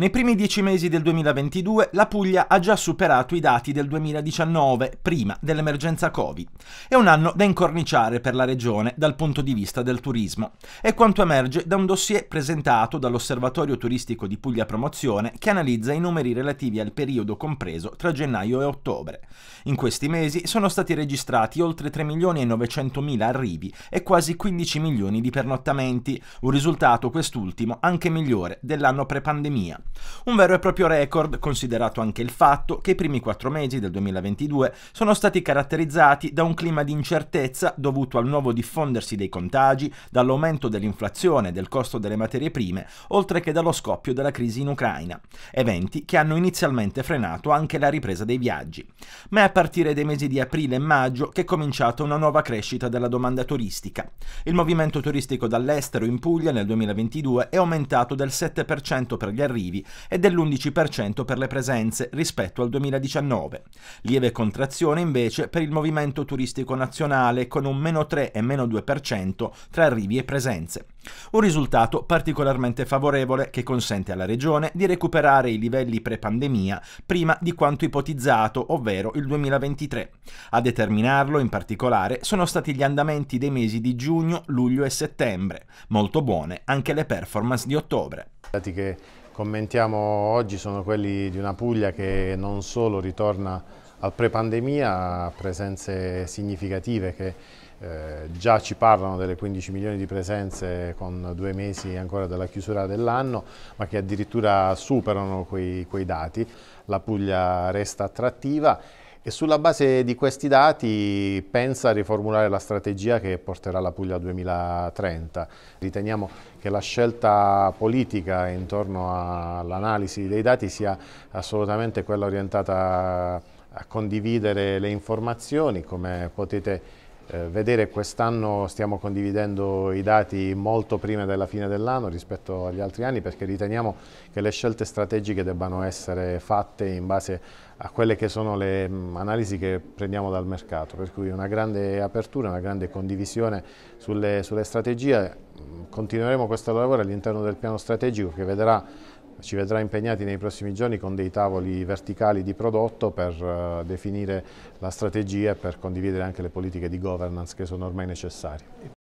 Nei primi dieci mesi del 2022 la Puglia ha già superato i dati del 2019, prima dell'emergenza Covid. È un anno da incorniciare per la regione dal punto di vista del turismo. È quanto emerge da un dossier presentato dall'Osservatorio Turistico di Puglia Promozione che analizza i numeri relativi al periodo compreso tra gennaio e ottobre. In questi mesi sono stati registrati oltre 3 milioni e 900 mila arrivi e quasi 15 milioni di pernottamenti, un risultato quest'ultimo anche migliore dell'anno pre-pandemia. Un vero e proprio record, considerato anche il fatto che i primi quattro mesi del 2022 sono stati caratterizzati da un clima di incertezza dovuto al nuovo diffondersi dei contagi, dall'aumento dell'inflazione e del costo delle materie prime, oltre che dallo scoppio della crisi in Ucraina, eventi che hanno inizialmente frenato anche la ripresa dei viaggi. Ma è a partire dai mesi di aprile e maggio che è cominciata una nuova crescita della domanda turistica. Il movimento turistico dall'estero in Puglia nel 2022 è aumentato del 7% per gli arrivi positivi e dell'11% per le presenze rispetto al 2019. Lieve contrazione invece per il movimento turistico nazionale con un meno 3 e meno 2% tra arrivi e presenze. Un risultato particolarmente favorevole che consente alla Regione di recuperare i livelli pre-pandemia prima di quanto ipotizzato, ovvero il 2023. A determinarlo in particolare sono stati gli andamenti dei mesi di giugno, luglio e settembre, molto buone anche le performance di ottobre commentiamo oggi sono quelli di una Puglia che non solo ritorna al pre-pandemia, ha presenze significative che eh, già ci parlano delle 15 milioni di presenze con due mesi ancora dalla chiusura dell'anno, ma che addirittura superano quei, quei dati. La Puglia resta attrattiva e sulla base di questi dati pensa a riformulare la strategia che porterà la Puglia al 2030. Riteniamo che la scelta politica intorno all'analisi dei dati sia assolutamente quella orientata a condividere le informazioni, come potete eh, vedere quest'anno stiamo condividendo i dati molto prima della fine dell'anno rispetto agli altri anni perché riteniamo che le scelte strategiche debbano essere fatte in base a quelle che sono le mh, mm, analisi che prendiamo dal mercato, per cui una grande apertura, una grande condivisione sulle, sulle strategie. Mm, continueremo questo lavoro all'interno del piano strategico che vedrà ci vedrà impegnati nei prossimi giorni con dei tavoli verticali di prodotto per eh, definire la strategia e per condividere anche le politiche di governance che sono ormai necessarie.